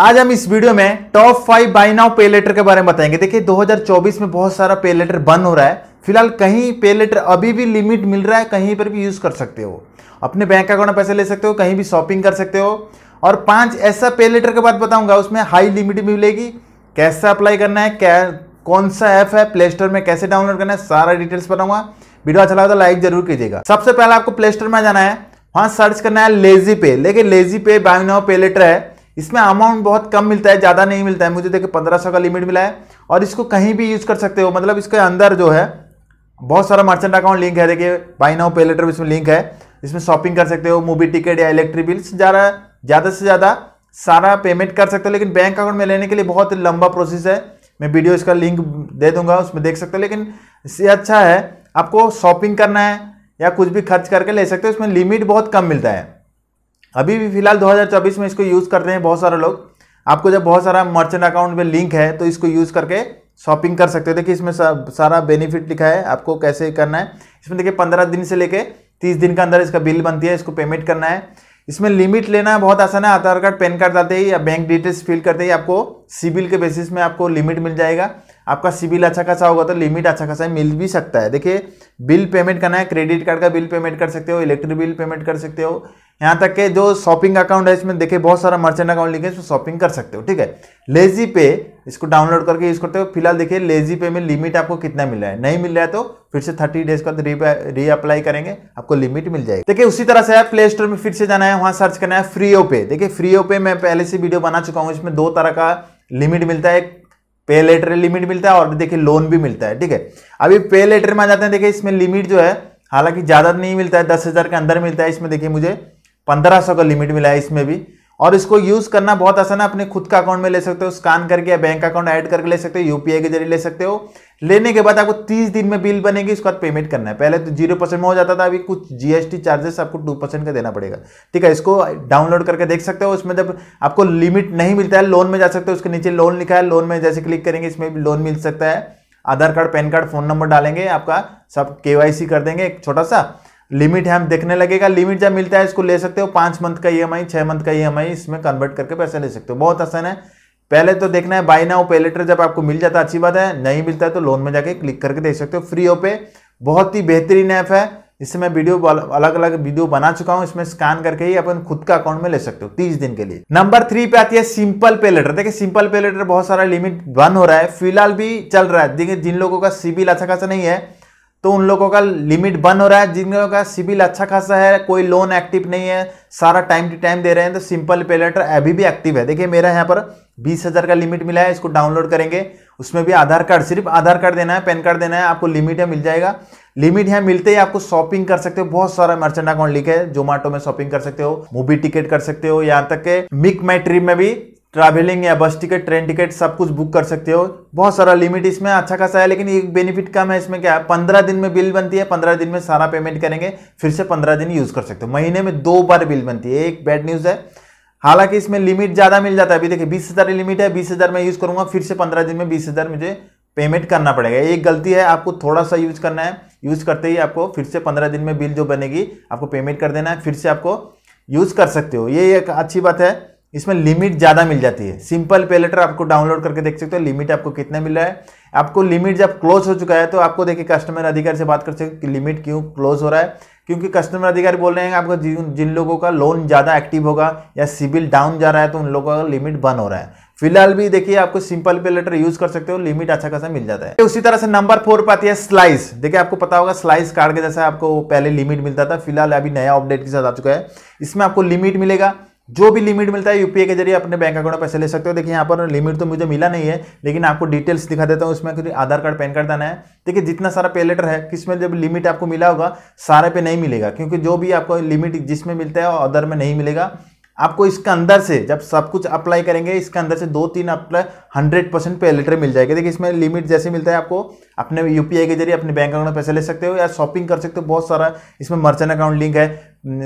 आज हम इस वीडियो में top five buy now pay later के बारे में बताएंगे देखिए 2024 में बहुत सारा पे लेटर बंद हो रहा है फिलहाल कहीं पे लेटर अभी भी लिमिट मिल रहा है कहीं पर भी यूज़ कर सकते हो अपने बैंक अकाउंट में पैसे ले सकते हो कहीं भी शॉपिंग कर सकते हो और पांच ऐसा पे लेटर के बाद बताऊंगा उसमें हाई लिमिट भी मिलेगी कैसे अप्लाई करना है क्या कौन सा ऐप है प्ले स्टोर में कैसे डाउनलोड करना है सारा डिटेल्स बताऊंगा वीडियो अच्छा लगा तो लाइक जरूर कीजिएगा सबसे पहले आपको प्ले स्टोर में जाना है वहां सर्च करना है लेजी पे लेकिन लेजी पे बाइनाओ पे लेटर है इसमें अमाउंट बहुत कम मिलता है ज़्यादा नहीं मिलता है मुझे देखिए पंद्रह सौ का लिमिट मिला है और इसको कहीं भी यूज़ कर सकते हो मतलब इसके अंदर जो है बहुत सारा मर्चेंट अकाउंट लिंक है देखिए बाई नाउ पे लेटर इसमें लिंक है इसमें शॉपिंग कर सकते हो मूवी टिकट या इलेक्ट्रिक बिल्स ज़्यादा ज़्यादा से ज़्यादा सारा पेमेंट कर सकते हो लेकिन बैंक अकाउंट में लेने के लिए बहुत लंबा प्रोसेस है मैं वीडियो इसका लिंक दे दूंगा उसमें देख सकते हो लेकिन इससे अच्छा है आपको शॉपिंग करना है या कुछ भी खर्च करके ले सकते हो इसमें लिमिट बहुत कम मिलता है अभी भी फिलहाल 2024 में इसको यूज़ कर रहे हैं बहुत सारे लोग आपको जब बहुत सारा मर्चेंट अकाउंट में लिंक है तो इसको यूज़ करके शॉपिंग कर सकते हो देखिए इसमें सारा बेनिफिट लिखा है आपको कैसे करना है इसमें देखिए पंद्रह दिन से लेके तीस दिन के अंदर इसका बिल बनती है इसको पेमेंट करना है इसमें लिमिट लेना बहुत आसान है आधार कार्ड पैन कार्ड डालते ही या बैंक डिटेल्स फिल करते ही आपको सिबिल के बेसिस में आपको लिमिट मिल जाएगा आपका सिबिल अच्छा खासा होगा तो लिमिट अच्छा खासा मिल भी सकता है देखिए बिल पेमेंट करना है क्रेडिट कार्ड का बिल पेमेंट कर सकते हो इलेक्ट्रिक बिल पेमेंट कर सकते हो यहाँ तक के जो शॉपिंग अकाउंट है इसमें देखिए बहुत सारा मर्चेंट अकाउंट लिखे इसमें शॉपिंग कर सकते हो ठीक है लेजी पे इसको डाउनलोड करके यूज़ करते हो फिलहाल देखिए लेजी पे में लिमिट आपको कितना मिल रहा है नहीं मिल रहा है तो फिर से थर्टी डेज का री अप्लाई करेंगे आपको लिमिट मिल जाएगी देखिए उसी तरह से आप प्ले स्टोर में फिर से जाना है वहाँ सर्च करना है ओ पे देखिए ओ पे मैं पहले से वीडियो बना चुका हूँ इसमें दो तरह का लिमिट मिलता है पे लेटर लिमिट मिलता है और देखिए लोन भी मिलता है ठीक है अभी पे लेटर में आ जाते हैं देखिए इसमें लिमिट जो है हालांकि ज़्यादा नहीं मिलता है दस हज़ार के अंदर मिलता है इसमें देखिए मुझे पंद्रह का लिमिट मिला है इसमें भी और इसको यूज करना बहुत आसान है अपने खुद का अकाउंट में ले सकते हो स्कैन करके या बैंक अकाउंट ऐड करके ले सकते हो यूपीआई के जरिए ले सकते हो लेने के बाद आपको 30 दिन में बिल बनेगी उसके बाद पेमेंट करना है पहले तो जीरो परसेंट में हो जाता था अभी कुछ जीएसटी चार्जेस आपको टू परसेंट का देना पड़ेगा ठीक है इसको डाउनलोड करके देख सकते हो उसमें जब आपको लिमिट नहीं मिलता है लोन में जा सकते हो उसके नीचे लोन लिखा है लोन में जैसे क्लिक करेंगे इसमें भी लोन मिल सकता है Aadhaar card PAN card phone number डालेंगे आपका सब के कर देंगे एक छोटा सा लिमिट है हम देखने लगेगा लिमिट जब मिलता है इसको ले सकते हो पांच मंथ का ई एम आई छह मंथ का ई एम आई इसमें कन्वर्ट करके पैसे ले सकते हो बहुत आसान है पहले तो देखना है बाय नाउ पे लेटर जब आपको मिल जाता है अच्छी बात है नहीं मिलता है तो लोन में जाके क्लिक करके देख सकते हो फ्री ओ पे बहुत ही बेहतरीन ऐप है इससे मैं वीडियो अलग अलग वीडियो बना चुका हूं इसमें स्कैन करके ही अपन खुद का अकाउंट में ले सकते हो तीस दिन के लिए नंबर थ्री पे आती है सिंपल पे लेटर देखिए सिंपल पे लेटर बहुत सारा लिमिट बंद हो रहा है फिलहाल भी चल रहा है देखिए जिन लोगों का सिबिल अच्छा खासा नहीं है तो उन लोगों का लिमिट बंद हो रहा है जिन लोगों का सिबिल अच्छा खासा है कोई लोन एक्टिव नहीं है सारा टाइम टू टाइम दे रहे हैं तो सिंपल पे लेटर अभी भी एक्टिव है देखिए मेरा यहाँ पर बीस हज़ार का लिमिट मिला है इसको डाउनलोड करेंगे उसमें भी आधार कार्ड सिर्फ आधार कार्ड देना है पैन कार्ड देना है आपको लिमिट यहाँ मिल जाएगा लिमिट यहाँ मिलते ही आपको शॉपिंग कर सकते हो बहुत सारा मर्चेंट अकाउंट लिखे है जोमेटो में शॉपिंग कर सकते हो मूवी टिकट कर सकते हो यहाँ तक के मिक माई ट्रिप में भी ट्रैवलिंग या बस टिकट ट्रेन टिकट सब कुछ बुक कर सकते हो बहुत सारा लिमिट इसमें अच्छा खासा है लेकिन एक बेनिफिट कम है इसमें क्या है पंद्रह दिन में बिल बनती है पंद्रह दिन में सारा पेमेंट करेंगे फिर से पंद्रह दिन यूज़ कर सकते हो महीने में दो बार बिल बनती है एक बैड न्यूज़ है हालांकि इसमें लिमिट ज़्यादा मिल जाता है अभी देखिए बीस हज़ार लिमिट है बीस हज़ार मैं यूज़ करूँगा फिर से पंद्रह दिन में बीस हज़ार मुझे पेमेंट करना पड़ेगा एक गलती है आपको थोड़ा सा यूज़ करना है यूज़ करते ही आपको फिर से पंद्रह दिन में बिल जो बनेगी आपको पेमेंट कर देना है फिर से आपको यूज़ कर सकते हो ये एक अच्छी बात है इसमें लिमिट ज़्यादा मिल जाती है सिंपल पे लेटर आपको डाउनलोड करके देख सकते हो लिमिट आपको कितना मिल रहा है आपको लिमिट जब क्लोज हो चुका है तो आपको देखिए कस्टमर अधिकार से बात कर सकते हो कि लिमिट क्यों क्लोज हो रहा है क्योंकि कस्टमर अधिकारी बोल रहे हैं आपको जिन जिन लोगों का लोन ज़्यादा एक्टिव होगा या सिविल डाउन जा रहा है तो उन लोगों का लिमिट बंद हो रहा है फिलहाल भी देखिए आपको सिंपल पे लेटर यूज कर सकते हो लिमिट अच्छा खासा मिल जाता है उसी तरह से नंबर फोर पर आती है स्लाइस देखिए आपको पता होगा स्लाइस कार्ड के जैसा आपको पहले लिमिट मिलता था फिलहाल अभी नया अपडेट के साथ आ चुका है इसमें आपको लिमिट मिलेगा जो भी लिमिट मिलता है यूपीआई के जरिए अपने बैंक अकाउंट में पैसे ले सकते हो देखिए यहाँ पर लिमिट तो मुझे मिला नहीं है लेकिन आपको डिटेल्स दिखा देता हूँ उसमें क्योंकि आधार कार्ड पैन कार्ड आना है देखिए जितना सारा पे लेटर है किसमें जब लिमिट आपको मिला होगा सारे पे नहीं मिलेगा क्योंकि जो भी आपको लिमिट जिसमें मिलता है अदर में नहीं मिलेगा आपको इसके अंदर से जब सब कुछ अप्लाई करेंगे इसके अंदर से दो तीन apply hundred percent pay later मिल जाएगा देखिए इसमें लिमिट जैसे मिलता है आपको अपने यूपीआई के जरिए अपने बैंक अकाउंट में पैसे ले सकते हो या शॉपिंग कर सकते हो बहुत सारा इसमें मर्चेंट अकाउंट लिंक है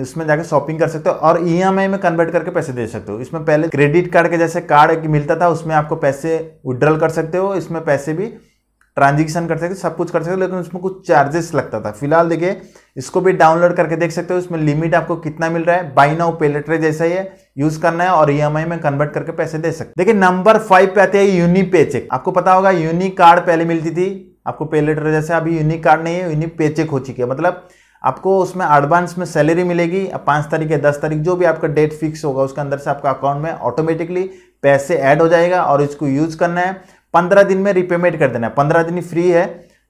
उसमें जाकर शॉपिंग कर सकते हो और ई e में कन्वर्ट करके पैसे दे सकते हो इसमें पहले क्रेडिट कार्ड के जैसे कार्ड मिलता था उसमें आपको पैसे विड्रॉल कर सकते हो इसमें पैसे भी ट्रांजेक्शन कर सकते सब कुछ कर सकते लेकिन उसमें कुछ चार्जेस लगता था फिलहाल देखिए इसको भी डाउनलोड करके देख सकते हो इसमें लिमिट आपको कितना मिल रहा है बाई नाउ पेलेटरे जैसा ही है यूज करना है और ईएमआई में कन्वर्ट करके पैसे दे सकते देखिए नंबर फाइव पे आते हैं यूनी पे चेक आपको पता होगा यूनी कार्ड पहले मिलती थी आपको पेलेटर जैसे अभी यूनिक कार्ड नहीं है यूनिक पे चेक हो चुकी है मतलब आपको उसमें एडवांस में सैलरी मिलेगी पाँच तारीख या दस तारीख जो भी आपका डेट फिक्स होगा उसके अंदर से आपका अकाउंट में ऑटोमेटिकली पैसे ऐड हो जाएगा और इसको यूज करना है पंद्रह दिन में रिपेमेंट कर देना है पंद्रह दिन फ्री है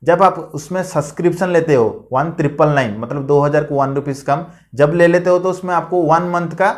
जब आप उसमें सब्सक्रिप्शन लेते हो वन ट्रिपल नाइन मतलब दो हज़ार को वन रुपीज़ कम जब ले लेते हो तो उसमें आपको वन मंथ का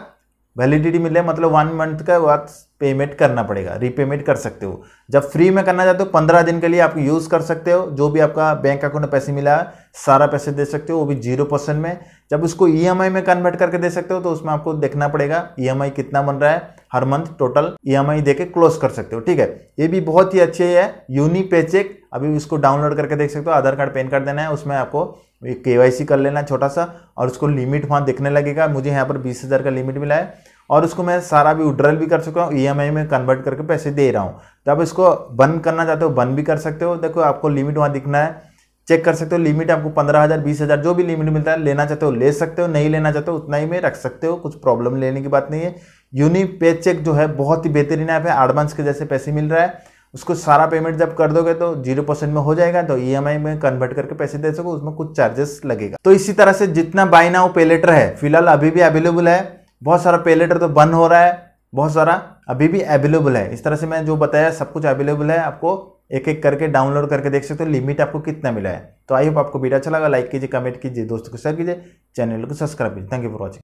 वैलिडिटी मिले मतलब वन मंथ का बाद पेमेंट करना पड़ेगा रीपेमेंट कर सकते हो जब फ्री में करना चाहते हो पंद्रह दिन के लिए आप यूज़ कर सकते हो जो भी आपका बैंक अकाउंट में पैसे मिला है सारा पैसे दे सकते हो वो भी जीरो परसेंट में जब उसको ई e में कन्वर्ट करके दे सकते हो तो उसमें आपको देखना पड़ेगा ई e कितना बन रहा है हर मंथ टोटल ई एम देके क्लोज कर सकते हो ठीक है ये भी बहुत ही अच्छे है यूनी पेचेक अभी उसको डाउनलोड करके देख सकते हो आधार कार्ड पेन कार्ड देना है उसमें आपको वाई के कर लेना छोटा सा और उसको लिमिट वहाँ देखने लगेगा मुझे यहाँ पर बीस हज़ार का लिमिट मिला है और उसको मैं सारा भी उड्रल भी कर चुका हूँ ई e में कन्वर्ट करके पैसे दे रहा हूँ तो आप इसको बंद करना चाहते हो बंद भी कर सकते हो देखो आपको लिमिट वहाँ दिखना है चेक कर सकते हो लिमिट आपको पंद्रह हज़ार बीस हज़ार जो भी लिमिट मिलता है लेना चाहते हो ले सकते हो नहीं लेना चाहते हो उतना ही में रख सकते हो कुछ प्रॉब्लम लेने की बात नहीं है यूनी पे चेक जो है बहुत ही बेहतरीन ऐप है एडवांस के जैसे पैसे मिल रहा है उसको सारा पेमेंट जब कर दोगे तो जीरो परसेंट में हो जाएगा तो ई e में कन्वर्ट करके पैसे दे सको उसमें कुछ चार्जेस लगेगा तो इसी तरह से जितना बाई नाउ पेलेटर है फिलहाल अभी भी अवेलेबल है बहुत सारा पेलेटर तो बंद हो रहा है बहुत सारा अभी भी अवेलेबल है इस तरह से मैं जो बताया सब कुछ अवेलेबल है आपको एक एक करके डाउनलोड करके देख सकते हो लिमिट आपको कितना मिला है तो आई होप आपको वीडियो अच्छा लगा लाइक कीजिए कमेंट कीजिए दोस्तों को शेयर कीजिए चैनल को सब्सक्राइब कीजिए थैंक यू फॉर वॉचिंग